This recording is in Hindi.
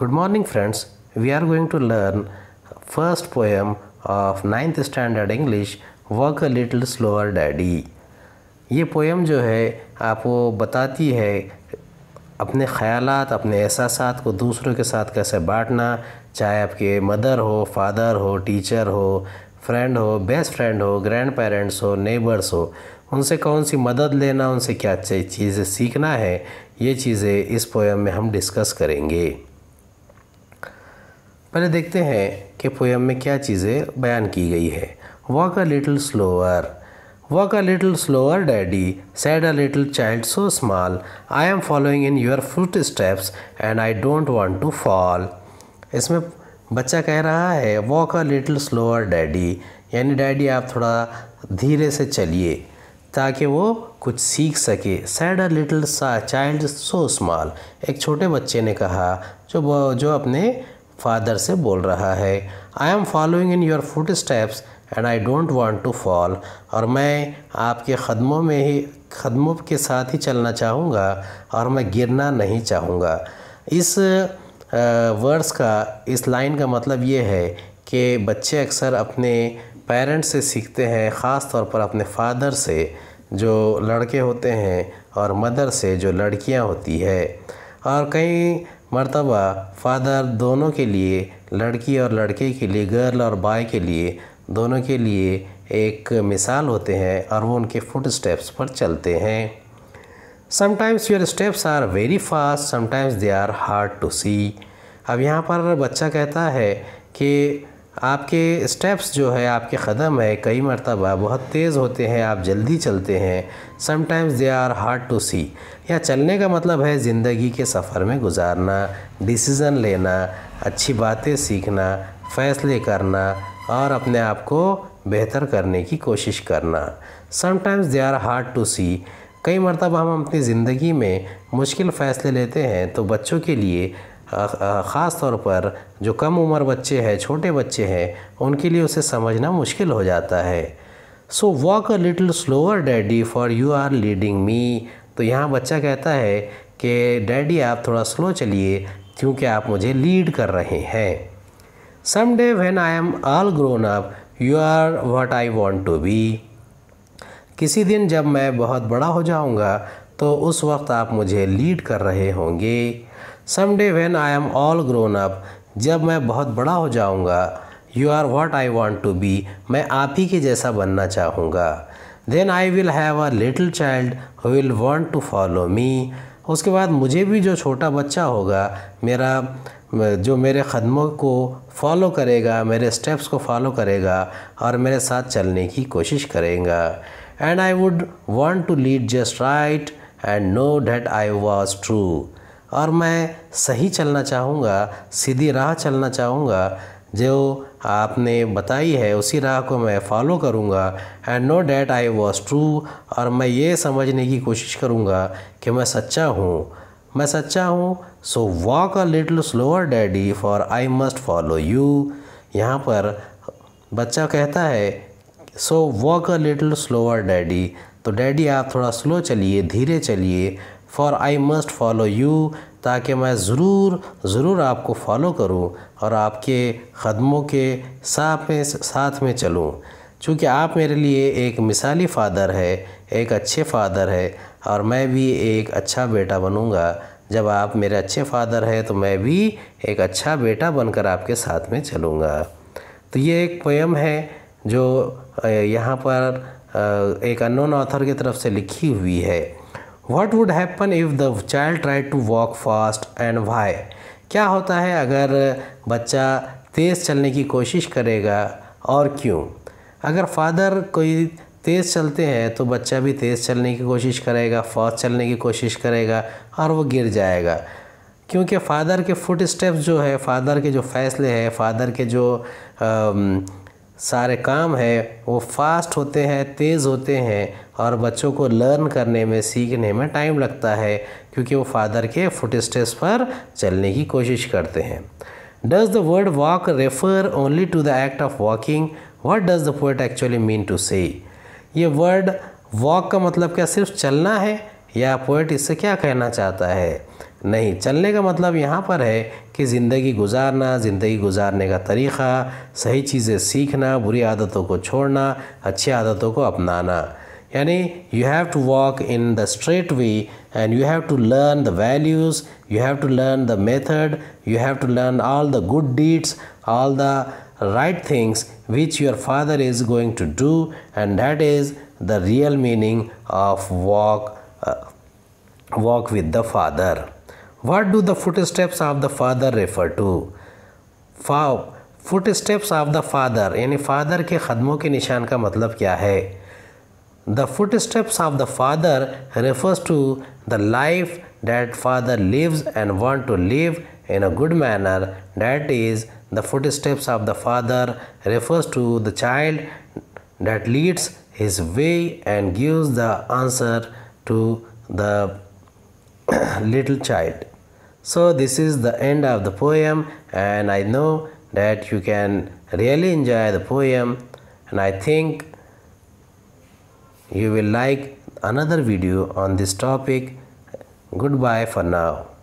Good morning friends. We are going to learn first poem of 9th standard English Work a little slower daddy. ये पोएम जो है आपको बताती है अपने ख्याल अपने एहसास को दूसरों के साथ कैसे बांटना चाहे आपके मदर हो फादर हो टीचर हो फ्रेंड हो बेस्ट फ्रेंड हो ग्रैंड पेरेंट्स हो नेबर्स हो उनसे कौन सी मदद लेना उनसे क्या चीज़ें सीखना है ये चीज़ें इस पोएम में हम डिस्कस करेंगे पहले देखते हैं कि पोएम में क्या चीज़ें बयान की गई है walk a little slower walk a little slower daddy said a little child so small I am following in your footsteps and I don't want to fall इसमें बच्चा कह रहा है walk a little slower daddy यानी डैडी आप थोड़ा धीरे से चलिए ताकि वो कुछ सीख सके सैड अ लिटिल सा चाइल्ड सो स्मॉल एक छोटे बच्चे ने कहा जो जो अपने फादर से बोल रहा है I am following in your footsteps and I don't want to fall और मैं आपके कदमों में ही कदमों के साथ ही चलना चाहूँगा और मैं गिरना नहीं चाहूँगा इस वर्ड्स का इस लाइन का मतलब ये है कि बच्चे अक्सर अपने पेरेंट्स से सीखते हैं ख़ास तौर पर अपने फादर से जो लड़के होते हैं और मदर से जो लड़कियां होती है और कई मरतबा फ़ादर दोनों के लिए लड़की और लड़के के लिए गर्ल और बॉय के लिए दोनों के लिए एक मिसाल होते हैं और वो उनके फुट स्टेप्स पर चलते हैं sometimes your steps are very fast sometimes they are hard to see अब यहाँ पर बच्चा कहता है कि आपके स्टेप्स जो है आपके ख़दम है कई मरतबा बहुत तेज़ होते हैं आप जल्दी चलते हैं sometimes they are hard to see या चलने का मतलब है ज़िंदगी के सफ़र में गुजारना डिसीज़न लेना अच्छी बातें सीखना फ़ैसले करना और अपने आप को बेहतर करने की कोशिश करना sometimes they are hard to see कई मरतबा हम अपनी ज़िंदगी में मुश्किल फ़ैसले लेते हैं तो बच्चों के लिए ख़ास तौर पर जो कम उम्र बच्चे हैं छोटे बच्चे हैं उनके लिए उसे समझना मुश्किल हो जाता है so walk a little slower daddy for you are leading me तो यहाँ बच्चा कहता है कि डैडी आप थोड़ा स्लो चलिए क्योंकि आप मुझे लीड कर रहे हैं someday when I am all grown up you are what I want to be किसी दिन जब मैं बहुत बड़ा हो जाऊँगा तो उस वक्त आप मुझे लीड कर रहे होंगे someday when I am all grown up जब मैं बहुत बड़ा हो जाऊँगा you are what I want to be मैं आप ही के जैसा बनना चाहूँगा then I will have a little child who will want to follow me उसके बाद मुझे भी जो छोटा बच्चा होगा मेरा जो मेरे ख़दमों को फॉलो करेगा मेरे स्टेप्स को फॉलो करेगा और मेरे साथ चलने की कोशिश करेगा and I would want to lead just right and know that I was true और मैं सही चलना चाहूँगा सीधी राह चलना चाहूँगा जो आपने बताई है उसी राह को मैं फॉलो करूँगा and know that I was true और मैं ये समझने की कोशिश करूँगा कि मैं सच्चा हूँ मैं सच्चा हूँ so walk a little slower daddy for I must follow you यहाँ पर बच्चा कहता है so walk a little slower daddy तो डैडी आप थोड़ा स्लो चलिए धीरे चलिए for I must follow you ताकि मैं ज़रूर ज़रूर आपको फॉलो करूं और आपके ख़दमों के साथ में साथ में चलूँ चूँकि आप मेरे लिए एक मिसाली फ़ादर है एक अच्छे फ़ादर है और मैं भी एक अच्छा बेटा बनूँगा जब आप मेरे अच्छे फ़ादर हैं तो मैं भी एक अच्छा बेटा बनकर आपके साथ में चलूँगा तो ये एक पोएम है जो यहाँ पर एक अननोन ऑथर की तरफ से लिखी हुई है what would happen if the child try to walk fast and why क्या होता है अगर बच्चा तेज़ चलने की कोशिश करेगा और क्यों अगर फादर कोई तेज़ चलते हैं तो बच्चा भी तेज़ चलने की कोशिश करेगा फास्ट चलने की कोशिश करेगा और वो गिर जाएगा क्योंकि फ़ादर के फुट स्टेप्स जो है फ़ादर के जो फैसले हैं फ़ादर के जो आ, सारे काम है वो फास्ट होते हैं तेज़ होते हैं और बच्चों को लर्न करने में सीखने में टाइम लगता है क्योंकि वो फादर के फुट स्टेप्स पर चलने की कोशिश करते हैं does the word walk refer only to the act of walking what does the poet actually mean to say ये वर्ड वॉक का मतलब क्या सिर्फ चलना है या पोइट इससे क्या कहना चाहता है नहीं चलने का मतलब यहाँ पर है कि ज़िंदगी गुजारना ज़िंदगी गुजारने का तरीक़ा सही चीज़ें सीखना बुरी आदतों को छोड़ना अच्छी आदतों को अपनाना यानी you have to walk in the straight way and you have to learn the values you have to learn the method you have to learn all the good deeds all the right things which your father is going to do and that is the real meaning of walk walk with the Father. What do the footsteps of the Father refer to? Fa footsteps of the Father यानी Father के ख़दमों के निशान का मतलब क्या है The footsteps of the Father refers to the life that Father lives and want to live in a good manner. That is, the footsteps of the Father refers to the child that leads his way and gives the answer to the little child. So this is the end of the poem and I know that you can really enjoy the poem and I think you will like another video on this topic. Goodbye for now.